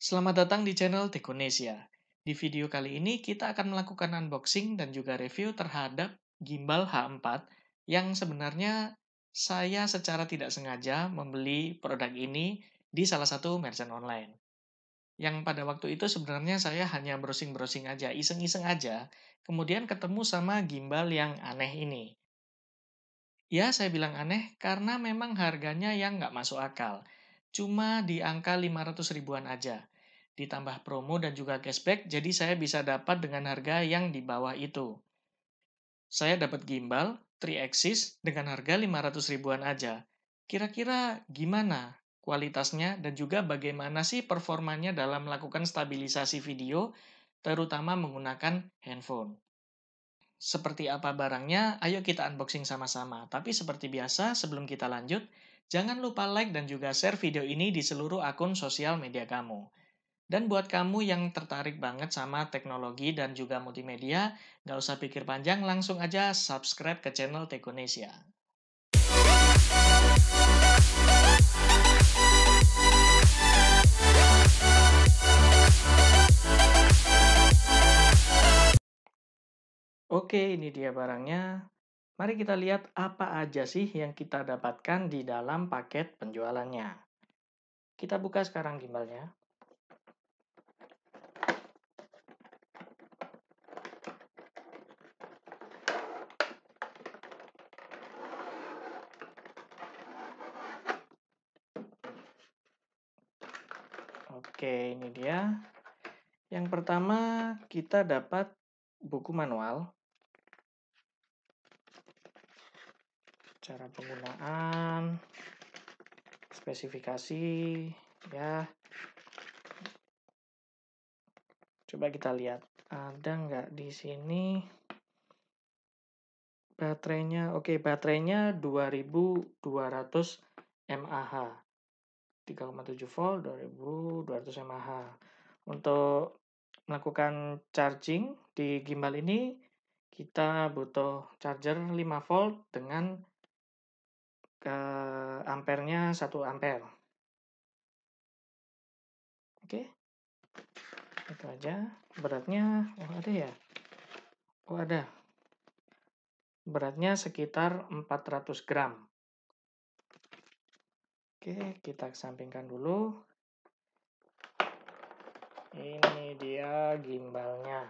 Selamat datang di channel Tekonesia. Di video kali ini kita akan melakukan unboxing dan juga review terhadap gimbal H4 yang sebenarnya saya secara tidak sengaja membeli produk ini di salah satu merchant online. Yang pada waktu itu sebenarnya saya hanya browsing-browsing aja, iseng-iseng aja, kemudian ketemu sama gimbal yang aneh ini. Ya, saya bilang aneh karena memang harganya yang nggak masuk akal. Cuma di angka 500 ribuan aja ditambah promo dan juga cashback, jadi saya bisa dapat dengan harga yang di bawah itu. Saya dapat gimbal 3-axis dengan harga 500 ribuan aja. Kira-kira gimana kualitasnya dan juga bagaimana sih performanya dalam melakukan stabilisasi video, terutama menggunakan handphone. Seperti apa barangnya? Ayo kita unboxing sama-sama. Tapi seperti biasa, sebelum kita lanjut, jangan lupa like dan juga share video ini di seluruh akun sosial media kamu. Dan buat kamu yang tertarik banget sama teknologi dan juga multimedia, nggak usah pikir panjang, langsung aja subscribe ke channel Tekonesia. Oke, ini dia barangnya. Mari kita lihat apa aja sih yang kita dapatkan di dalam paket penjualannya. Kita buka sekarang gimbalnya. Oke, ini dia. Yang pertama, kita dapat buku manual. Cara penggunaan, spesifikasi, ya. Coba kita lihat, ada nggak di sini baterainya? Oke, baterainya 2200 mAh. 3,7 volt 2200 mAh. Untuk melakukan charging di gimbal ini kita butuh charger 5 volt dengan ke eh, ampernya 1 ampere. Oke. Itu aja. Beratnya oh ada ya? Oh ada. Beratnya sekitar 400 gram. Oke, kita sampingkan dulu. Ini dia gimbalnya.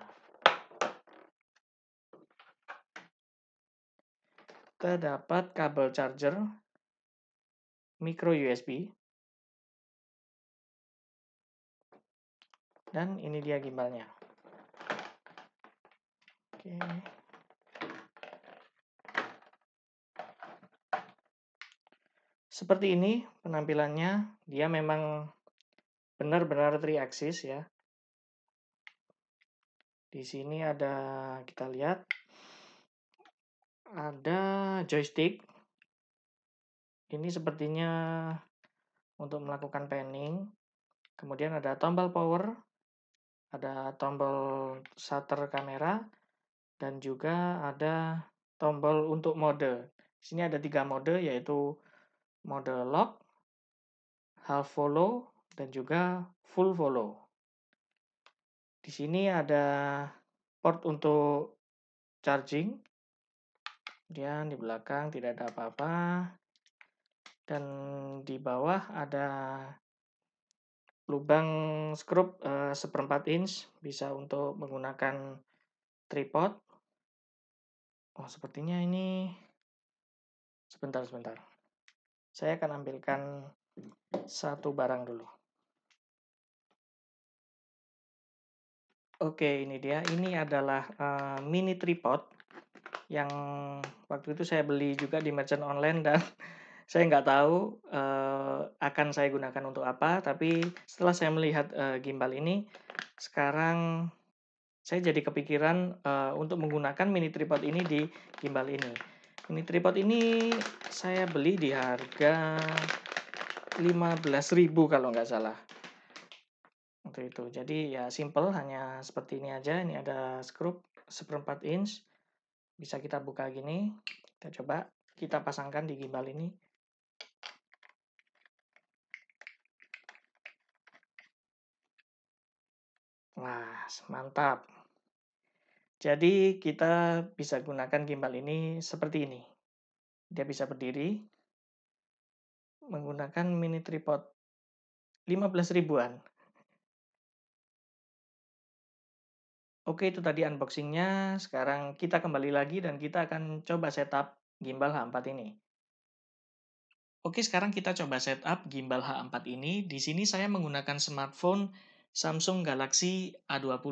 Terdapat kabel charger, micro USB, dan ini dia gimbalnya. Oke. seperti ini penampilannya. Dia memang benar-benar triaksis ya. Di sini ada kita lihat ada joystick. Ini sepertinya untuk melakukan panning. Kemudian ada tombol power, ada tombol shutter kamera, dan juga ada tombol untuk mode. Di sini ada tiga mode yaitu mode lock, half follow, dan juga full follow. Di sini ada port untuk charging. Kemudian di belakang tidak ada apa-apa. Dan di bawah ada lubang skrup eh, seperempat eh, inch bisa untuk menggunakan tripod oh sepertinya ini sebentar sebentar saya akan ambilkan satu barang dulu. Oke, ini dia. Ini adalah uh, mini tripod yang waktu itu saya beli juga di merchant online dan saya nggak tahu uh, akan saya gunakan untuk apa. Tapi setelah saya melihat uh, gimbal ini, sekarang saya jadi kepikiran uh, untuk menggunakan mini tripod ini di gimbal ini. Ini tripod ini saya beli di harga 15.000 kalau nggak salah. Untuk itu. Jadi ya simple hanya seperti ini aja. Ini ada skrup seperempat inch. Bisa kita buka gini. Kita coba kita pasangkan di gimbal ini. Wah, mantap. Jadi kita bisa gunakan gimbal ini seperti ini. Dia bisa berdiri menggunakan mini tripod 15 ribuan. Oke, itu tadi unboxingnya. Sekarang kita kembali lagi dan kita akan coba setup gimbal H4 ini. Oke, sekarang kita coba setup gimbal H4 ini. Di sini saya menggunakan smartphone Samsung Galaxy A20.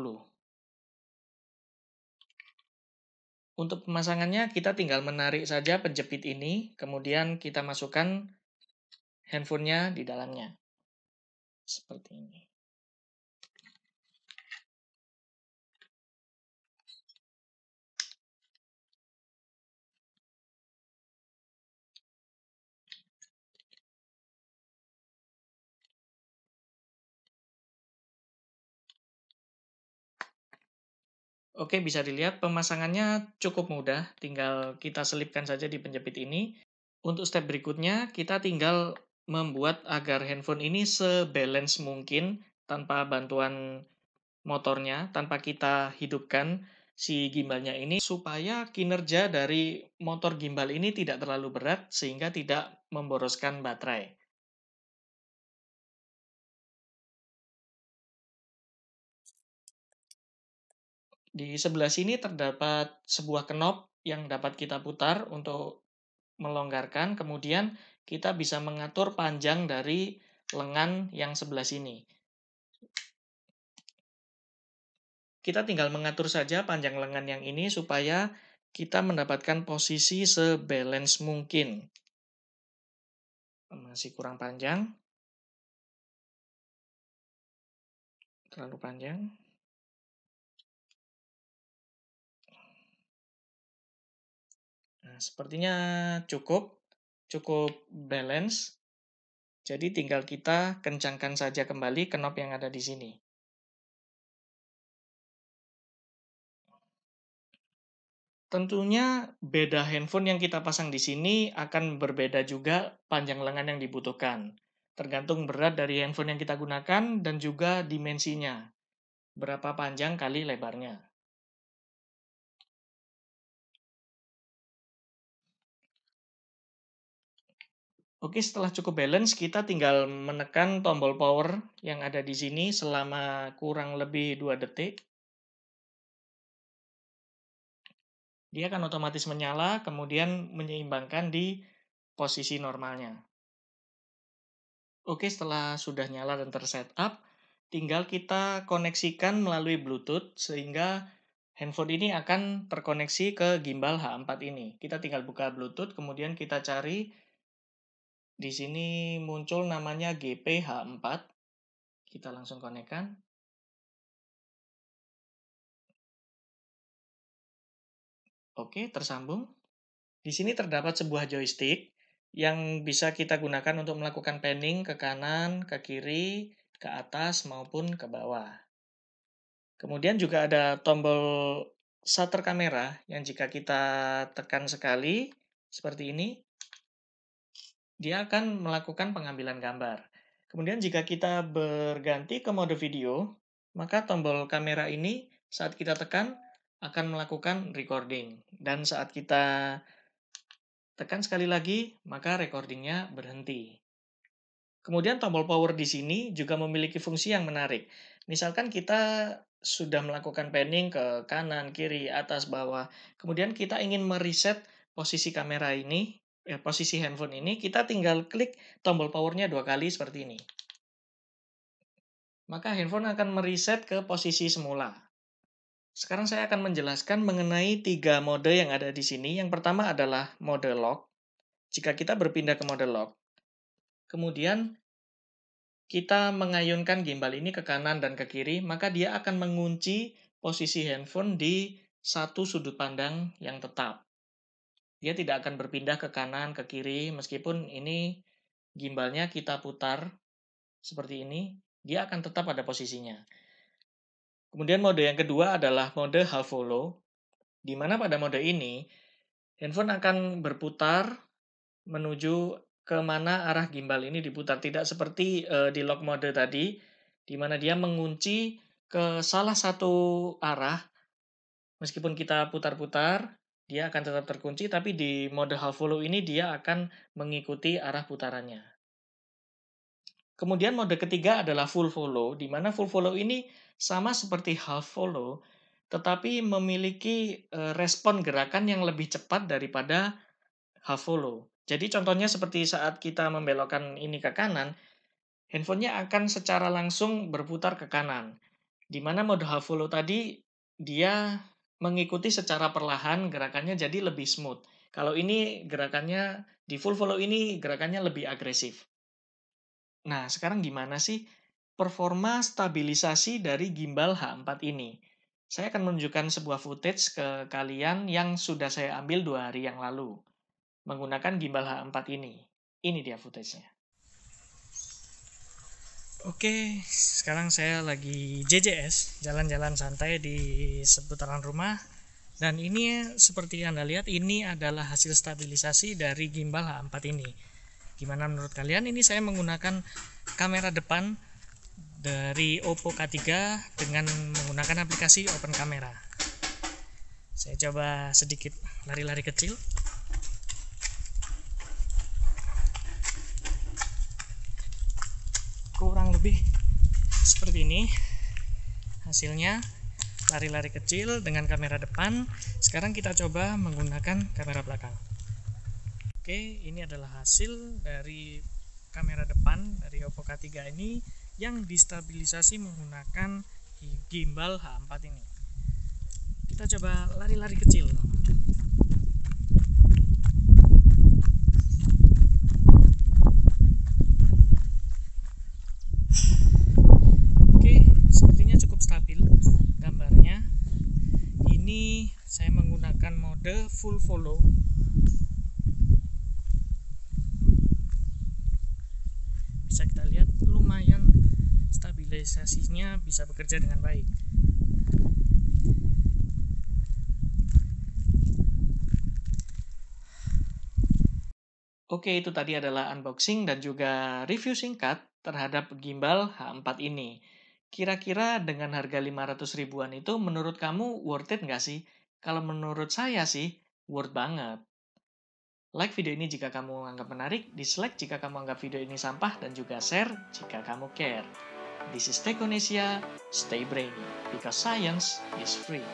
Untuk pemasangannya kita tinggal menarik saja penjepit ini, kemudian kita masukkan handphonenya di dalamnya. Seperti ini. Oke, bisa dilihat pemasangannya cukup mudah, tinggal kita selipkan saja di penjepit ini. Untuk step berikutnya, kita tinggal membuat agar handphone ini sebalance mungkin tanpa bantuan motornya, tanpa kita hidupkan si gimbalnya ini supaya kinerja dari motor gimbal ini tidak terlalu berat sehingga tidak memboroskan baterai. Di sebelah sini terdapat sebuah knob yang dapat kita putar untuk melonggarkan, kemudian kita bisa mengatur panjang dari lengan yang sebelah sini. Kita tinggal mengatur saja panjang lengan yang ini supaya kita mendapatkan posisi sebalance mungkin. Masih kurang panjang. Terlalu panjang. sepertinya cukup, cukup balance. Jadi tinggal kita kencangkan saja kembali knob yang ada di sini. Tentunya beda handphone yang kita pasang di sini akan berbeda juga panjang lengan yang dibutuhkan. Tergantung berat dari handphone yang kita gunakan dan juga dimensinya. Berapa panjang kali lebarnya. Oke, setelah cukup balance, kita tinggal menekan tombol power yang ada di sini selama kurang lebih 2 detik. Dia akan otomatis menyala, kemudian menyeimbangkan di posisi normalnya. Oke, setelah sudah nyala dan tersetup, tinggal kita koneksikan melalui Bluetooth sehingga handphone ini akan terkoneksi ke gimbal H4 ini. Kita tinggal buka Bluetooth, kemudian kita cari di sini muncul namanya GPH4. Kita langsung konekkan. Oke, tersambung. Di sini terdapat sebuah joystick yang bisa kita gunakan untuk melakukan panning ke kanan, ke kiri, ke atas, maupun ke bawah. Kemudian juga ada tombol shutter kamera yang jika kita tekan sekali, seperti ini, dia akan melakukan pengambilan gambar. Kemudian jika kita berganti ke mode video, maka tombol kamera ini saat kita tekan akan melakukan recording. Dan saat kita tekan sekali lagi, maka recordingnya berhenti. Kemudian tombol power di sini juga memiliki fungsi yang menarik. Misalkan kita sudah melakukan panning ke kanan, kiri, atas, bawah. Kemudian kita ingin mereset posisi kamera ini ya, posisi handphone ini, kita tinggal klik tombol powernya dua kali seperti ini. Maka handphone akan mereset ke posisi semula. Sekarang saya akan menjelaskan mengenai tiga mode yang ada di sini. Yang pertama adalah mode lock. Jika kita berpindah ke mode lock, kemudian kita mengayunkan gimbal ini ke kanan dan ke kiri, maka dia akan mengunci posisi handphone di satu sudut pandang yang tetap. Dia tidak akan berpindah ke kanan, ke kiri, meskipun ini gimbalnya kita putar seperti ini, dia akan tetap pada posisinya. Kemudian mode yang kedua adalah mode half follow, di mana pada mode ini, handphone akan berputar menuju ke mana arah gimbal ini diputar. Tidak seperti uh, di lock mode tadi, di mana dia mengunci ke salah satu arah, meskipun kita putar-putar, dia akan tetap terkunci, tapi di mode half follow ini dia akan mengikuti arah putarannya. Kemudian mode ketiga adalah full follow, di mana full follow ini sama seperti half follow, tetapi memiliki e, respon gerakan yang lebih cepat daripada half follow. Jadi contohnya seperti saat kita membelokkan ini ke kanan, handphonenya akan secara langsung berputar ke kanan. Di mana mode half follow tadi dia mengikuti secara perlahan gerakannya jadi lebih smooth. Kalau ini gerakannya di full follow ini gerakannya lebih agresif. Nah, sekarang gimana sih performa stabilisasi dari gimbal H4 ini? Saya akan menunjukkan sebuah footage ke kalian yang sudah saya ambil dua hari yang lalu menggunakan gimbal H4 ini. Ini dia footage-nya. Oke, sekarang saya lagi JJS, jalan-jalan santai di seputaran rumah. Dan ini seperti Anda lihat, ini adalah hasil stabilisasi dari gimbal H4 ini. Gimana menurut kalian? Ini saya menggunakan kamera depan dari Oppo K3 dengan menggunakan aplikasi Open Camera. Saya coba sedikit lari-lari kecil. lebih seperti ini hasilnya lari-lari kecil dengan kamera depan sekarang kita coba menggunakan kamera belakang oke ini adalah hasil dari kamera depan dari Oppo K3 ini yang distabilisasi menggunakan gimbal H4 ini kita coba lari-lari kecil menggunakan mode full follow bisa kita lihat lumayan stabilisasinya bisa bekerja dengan baik Oke, itu tadi adalah unboxing dan juga review singkat terhadap gimbal H4 ini. Kira-kira dengan harga 500 ribuan itu menurut kamu worth it nggak sih? Kalau menurut saya sih, worth banget. Like video ini jika kamu anggap menarik, dislike jika kamu anggap video ini sampah, dan juga share jika kamu care. This is Tekonesia, stay brainy, because science is free.